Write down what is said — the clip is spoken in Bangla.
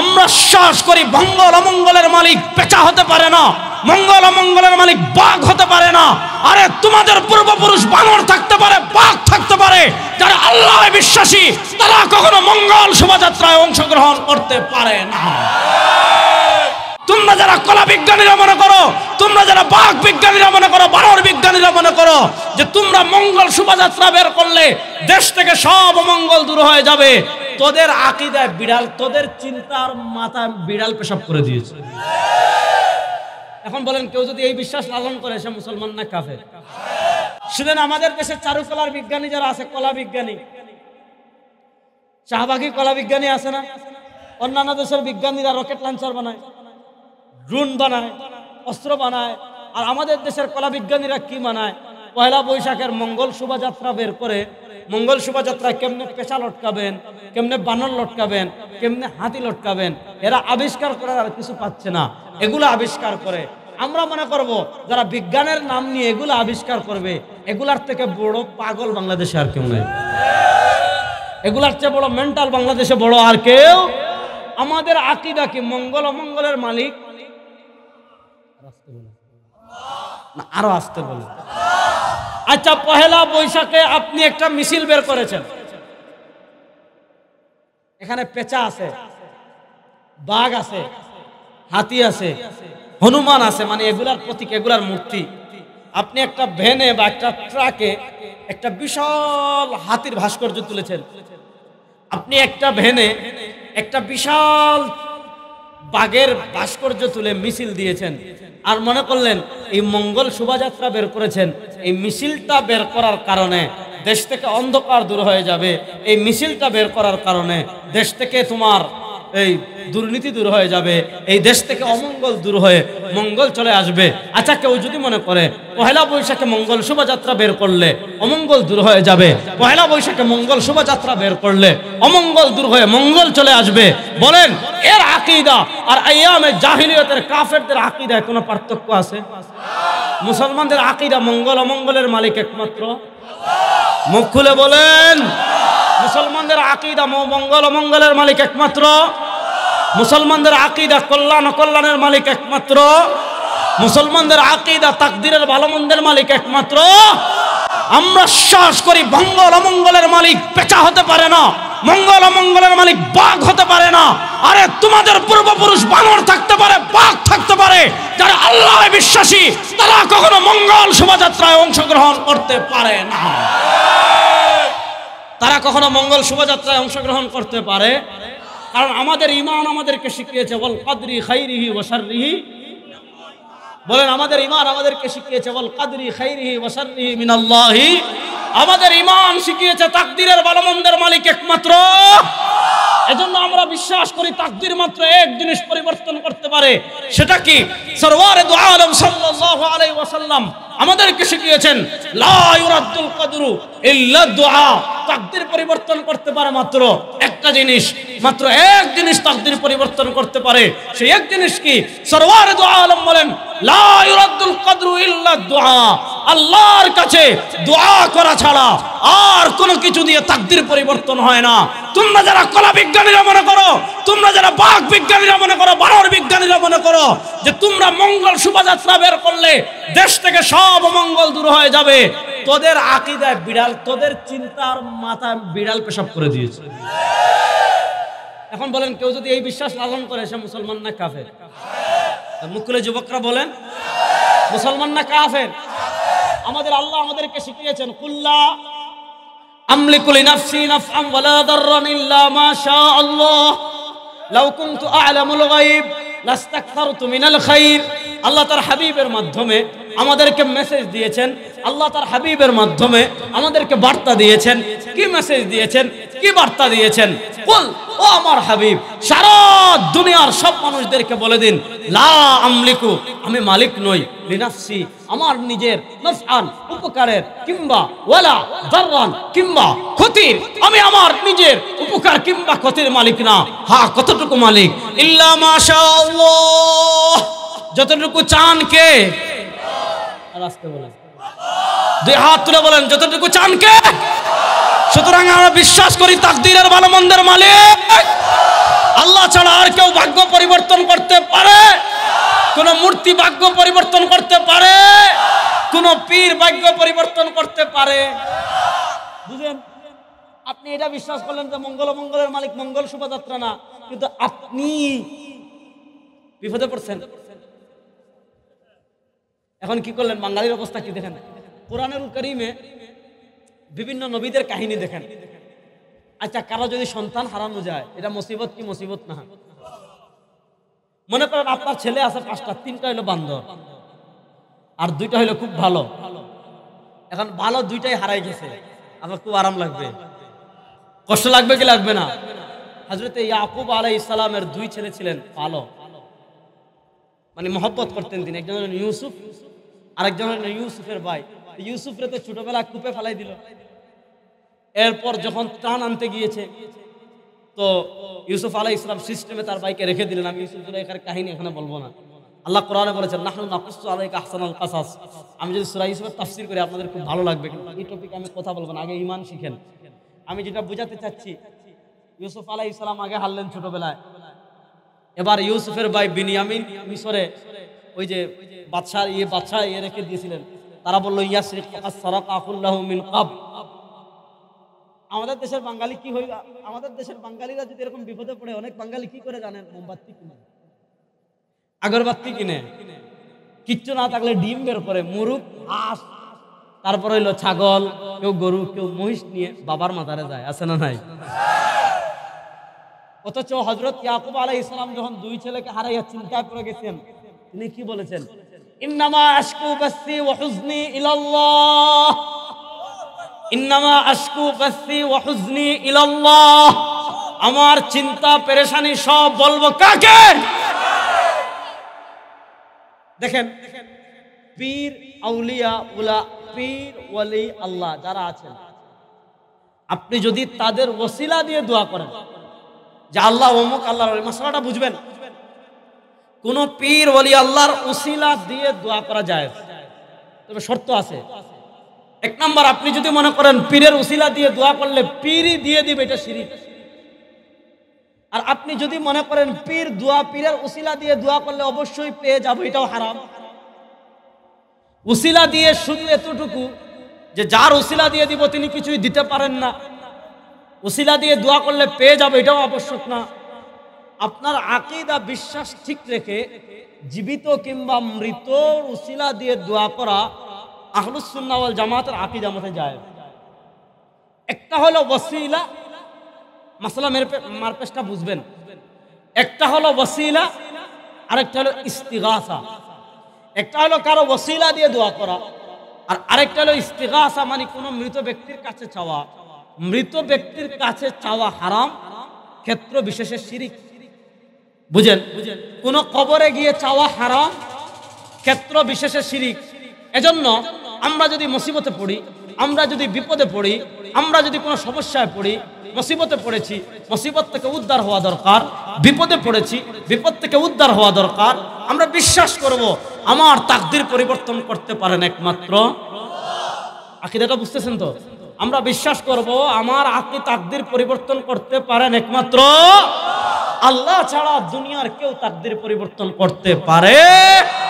আমরা শ্বাস করি মঙ্গল অমঙ্গলের মালিক পেঁচা হতে পারে না মঙ্গল অমঙ্গলের মালিক বাঘ হতে পারে না আরে তোমাদের পূর্বপুরুষ বানর থাকতে পারে বাঘ থাকতে পারে যারা আল্লাহ বিশ্বাসী তারা কখনো মঙ্গল শোভাযাত্রায় অংশগ্রহণ করতে পারে না তোমরা যারা কলা বিজ্ঞানীরা মনে করো তোমরা যারা বাঘ বিজ্ঞানীরা মনে করো বানর বিজ্ঞানীরা মনে করো যে তোমরা মঙ্গল শোভাযাত্রা বের করলে দেশ থেকে সব মঙ্গল দূর হয়ে যাবে তোদের আকিদায় বিড়াল তোদের চিন্তার মাথা বিড়াল পেশাব করে দিয়েছে এখন বলেন কেউ যদি এই বিশ্বাস লালন করে সে মুসলমান না কাফের শুনেন আমাদের দেশে চারুকলার বিজ্ঞানী যারা আছে কলা বিজ্ঞানী চাহবাগি কলা বিজ্ঞানী আছে না অন্যান্য দেশের বিজ্ঞানীরা রকেট লঞ্চার বানায় ড্রোন বানায় অস্ত্র বানায় আর আমাদের দেশের কলা বিজ্ঞানীরা কি বানায় পয়লা বৈশাখের মঙ্গল শোভাযাত্রা বের করে মঙ্গল শোভাযাত্রায় কেমনে পেশা লটকাবেন কেমনে বানর লটকাবেন কেমনে হাতি লটকাবেন এরা আবিষ্কার করে আর কিছু পাচ্ছে না এগুলো আবিষ্কার করে আমরা মনে করব যারা বিজ্ঞানের নাম নিয়ে এগুলো আবিষ্কার করবে এগুলার থেকে বড় পাগল বাংলাদেশে আর কেউ নেই এগুলার চেয়ে বড় মেন্টাল বাংলাদেশে বড় আর কেউ আমাদের আকিদা কি মঙ্গল অমঙ্গলের মালিক আরো আসতে বলে আচ্ছা পহেলা বৈশাখে আপনি একটা মিছিল বের করেছেন এখানে পেঁচা আছে বাঘ আছে হাতি আছে হনুমান আছে মানে এগুলার প্রতীক এগুলার মূর্তি আপনি একটা ভ্যানে বা একটা ট্রাকে একটা বিশাল হাতির ভাস্কর্য তুলেছেন আপনি একটা ভ্যানে একটা বিশাল বাগের ভাস্কর্য তুলে মিছিল দিয়েছেন আর মনে করলেন এই মঙ্গল শোভাযাত্রা বের করেছেন এই মিছিলটা বের করার কারণে দেশ থেকে অন্ধকার দূর হয়ে যাবে এই মিছিলটা বের করার কারণে দেশ থেকে তোমার এই দুর্নীতি দূর হয়ে যাবে এই দেশ থেকে অমঙ্গল দূর হয়ে মঙ্গল চলে আসবে আচ্ছা কেউ যদি মনে করে পহেলা বৈশাখে মঙ্গল শোভাযাত্রা বের করলে অমঙ্গল দূর হয়ে যাবে পহেলা বৈশাখে মঙ্গল শোভাযাত্রা বের করলে অমঙ্গল দূর হয়ে মঙ্গল চলে আসবে বলেন এর আকিদা আর আয়ামে জাহিলিয়তের কাফেরদের আকিদায় কোনো পার্থক্য আছে মুসলমানদের আকিদা মঙ্গল অমঙ্গলের মালিক একমাত্র মুখ খুলে বলেন মুসলমানদের আকিদা মঙ্গল অমঙ্গলের মালিক একমাত্র মুসলমানদের আকিদা কল্যাণ কল্যাণের মালিক একমাত্র মুসলমানদের আকিদা তাকদিরের ভালো মন্দের মালিক একমাত্র আমরা শ্বাস করি মঙ্গল অমঙ্গলের মালিক পেঁচা হতে পারে না মঙ্গল অমঙ্গলের মালিক বাঘ হতে পারে না আরে তোমাদের পূর্বপুরুষ বানর থাকতে পারে বাঘ থাকতে পারে যারা আল্লাহ বিশ্বাসী তারা কখনো মঙ্গল শোভাযাত্রায় অংশগ্রহণ করতে পারে না তারা কখনো মঙ্গল শোভাযাত্রায় অংশগ্রহণ করতে পারে কারণ আমাদের ইমান আমাদেরকে শিখিয়েছে বল কাদরি খাইরিহি ওয়াসারিহি বলেন আমাদের ইমান আমাদেরকে শিখিয়েছে বল কাদরি খাইরিহি ওয়াসারিহি মিনাল্লাহি আমাদের ইমান শিখিয়েছে তাকদিরের বালমন্দের মালিক একমাত্র এজন্য আমরা বিশ্বাস করি তাকদির মাত্র এক জিনিস পরিবর্তন করতে পারে সেটা কি সরওয়ারে দু আলম সাল্লাল্লাহু আলাইহি ওয়াসাল্লাম আমাদেরকে শিখিয়েছেন লাউরাদুল কাদরু পরিবর্তন করতে পারে মাত্র একটা জিনিস মাত্র এক জিনিস তাকদির পরিবর্তন করতে পারে সেই এক জিনিস কি সরওয়ার দোয়া আলম বলেন লাউরাদুল কাদরু ইল্লা দোয়া আল্লাহর কাছে দোয়া করা ছাড়া আর কোনো কিছু দিয়ে তাকদির পরিবর্তন হয় না তোমরা যারা কলা বিজ্ঞানীরা মনে করো তোমরা যারা বাঘ বিজ্ঞানীরা মনে করো বারোর বিজ্ঞানীরা মনে করো যে তোমরা মঙ্গল শোভাযাত্রা বের করলে দেশ থেকে সব মঙ্গল দূর হয়ে যাবে তোদের আকিদায় বিড়াল তোদের চিন্তার মাথা বিড়াল পেশাব করে দিয়েছে এখন বলেন কেউ যদি এই বিশ্বাস লালন করে সে মুসলমান না কাফের মুকুলে যুবকরা বলেন মুসলমান না কাফের আমাদের আল্লাহ আমাদেরকে শিখিয়েছেন কুল্লা আমলিকুল নাফসি নাফআম ওয়ালা দাররান ইল্লা মা শা আল্লাহ লাউ কুনতু আ'লামুল গায়ব লাস্তাকসারতু মিনাল খাইর আল্লাহ তার হাবিবের মাধ্যমে আমাদেরকে মেসেজ দিয়েছেন আল্লাহ তার হাবিবের মাধ্যমে আমাদেরকে বার্তা দিয়েছেন কি মেসেজ দিয়েছেন কি বার্তা দিয়েছেন কুল ও আমার হাবিব সারা দুনিয়ার সব মানুষদেরকে বলে দিন লা আমলিকু আমি মালিক নই লিনাফসি আমার নিজের নফআন উপকারের কিংবা ওয়ালা দররান কিংবা ক্ষতির আমি আমার নিজের উপকার কিংবা ক্ষতির মালিক না হ্যাঁ কতটুকু মালিক ইল্লা মাশাআল্লাহ যতটুকু চান কে আর আস্তে বলেন দুই হাত তুলে বলেন যতটুকু চান কে সুতরাং আমরা বিশ্বাস করি তাকদিরের ভালো মন্দের মালিক আল্লাহ ছাড়া আর কেউ ভাগ্য পরিবর্তন করতে পারে কোন মূর্তি ভাগ্য পরিবর্তন করতে পারে কোন পীর ভাগ্য পরিবর্তন করতে পারে বুঝলেন আপনি এটা বিশ্বাস করলেন যে মঙ্গল মঙ্গলের মালিক মঙ্গল শোভাযাত্রা না কিন্তু আপনি বিপদে পড়ছেন এখন কি করলেন বাঙালির অবস্থা কি দেখেন কোরআনের করিমে বিভিন্ন নবীদের কাহিনী দেখেন আচ্ছা কারো যদি সন্তান হারানো যায় এটা মুসিবত কি মুসিবত না মনে করেন আপনার ছেলে আছে পাঁচটা তিনটা হইলো বান্দর আর দুইটা হইলো খুব ভালো এখন ভালো দুইটাই হারাই গেছে আমার খুব আরাম লাগবে কষ্ট লাগবে কি লাগবে না হাজরতে ইয়াকুব আলাই ইসলামের দুই ছেলে ছিলেন ভালো মানে মহব্বত করতেন তিনি একজন ইউসুফ আরেকজন ইউসুফের ভাই ইউসুফরে তো ছোটবেলা কূপে ফেলাই দিল এরপর যখন ত্রাণ আনতে গিয়েছে তো ইউসুফ আলাই ইসলাম সিস্টেমে তার ভাইকে রেখে দিলেন আমি ইউসুফ জুলাইখার কাহিনী এখানে বলবো না আল্লাহ কোরআনে বলেছেন নাহনু নাকুসু আলাইকা আহসানাল কাসাস আমি যদি সুরাই ইউসুফের তাফসির করি আপনাদের খুব ভালো লাগবে এই টপিকে আমি কথা বলবো না আগে ইমান শিখেন আমি যেটা বোঝাতে চাচ্ছি ইউসুফ আলাই ইসলাম আগে হারলেন ছোটবেলায় এবার ইউসুফের ভাই বিনিয়ামিন মিশরে ওই যে বাদশাহ ইয়ে বাদশাহ ইয়ে রেখে দিয়েছিলেন তারা বললো ইয়াসরিক আমাদের দেশের বাঙালি কি হই আমাদের দেশের বাঙালিরা যদি এরকম বিপদে পড়ে অনেক বাঙালি কি করে জানেন মোমবাতি কিনে আগরবাতি কিনে কিচ্ছু না থাকলে ডিম বের করে মুরুখ আস তারপর হইলো ছাগল কেউ গরু কেউ মহিষ নিয়ে বাবার মাথারে যায় আছে না নাই অথচ হজরত ইয়াকুব আলাই ইসলাম যখন দুই ছেলেকে হারাইয়া চিন্তায় পড়ে গেছেন তিনি কি বলেছেন ইন্নামা আশকু বাসি ও হুজনি ইন্নামা আশকু বাসি ও হুজনি আমার চিন্তা পেরেশানি সব বলবো কাকে দেখেন পীর আউলিয়া উলা পীর ওয়ালি আল্লাহ যারা আছেন আপনি যদি তাদের ওসিলা দিয়ে দোয়া করেন যে আল্লাহ অমুক আল্লাহ মশলাটা বুঝবেন কোন পীর ওলি আল্লাহর উসিলা দিয়ে দোয়া করা যায় তবে শর্ত আছে এক নম্বর আপনি যদি মনে করেন পীরের উসিলা দিয়ে দোয়া করলে পীরই দিয়ে দিবে এটা শিরিক আর আপনি যদি মনে করেন পীর দোয়া পীরের উসিলা দিয়ে দোয়া করলে অবশ্যই পেয়ে যাব এটাও হারাম উসিলা দিয়ে শুধু এতটুকু যে যার উসিলা দিয়ে দিব তিনি কিছুই দিতে পারেন না উসিলা দিয়ে দোয়া করলে পেয়ে যাবে এটাও আবশ্যক না আপনার আকিদা বিশ্বাস ঠিক রেখে জীবিত কিংবা মৃত উশিলা দিয়ে দোয়া করা আহলুসুল্লাহ জামাতের আকিদা মাথায় যায় একটা হলো ওসিলা মাসালা মেরে মারপেশটা বুঝবেন একটা হলো ওসিলা আরেকটা হলো ইস্তিগাসা একটা হলো কারো ওসিলা দিয়ে দোয়া করা আর আরেকটা হলো ইস্তিগাসা মানে কোনো মৃত ব্যক্তির কাছে চাওয়া মৃত ব্যক্তির কাছে চাওয়া হারাম ক্ষেত্র বিশেষে শিরিক বুঝেন কোন কবরে গিয়ে চাওয়া হারাম ক্ষেত্র বিশেষে শিরিক এজন্য আমরা যদি মুসিবতে পড়ি আমরা যদি বিপদে পড়ি আমরা যদি কোনো সমস্যায় পড়ি মুসিবতে পড়েছি মুসিবত থেকে উদ্ধার হওয়া দরকার বিপদে পড়েছি বিপদ থেকে উদ্ধার হওয়া দরকার আমরা বিশ্বাস করব আমার তাকদির পরিবর্তন করতে পারেন একমাত্র আকিদাটা বুঝতেছেন তো আমরা বিশ্বাস করব আমার আকি তাকদির পরিবর্তন করতে পারেন একমাত্র আল্লাহ ছাড়া দুনিয়ার কেউ তাকদির পরিবর্তন করতে পারে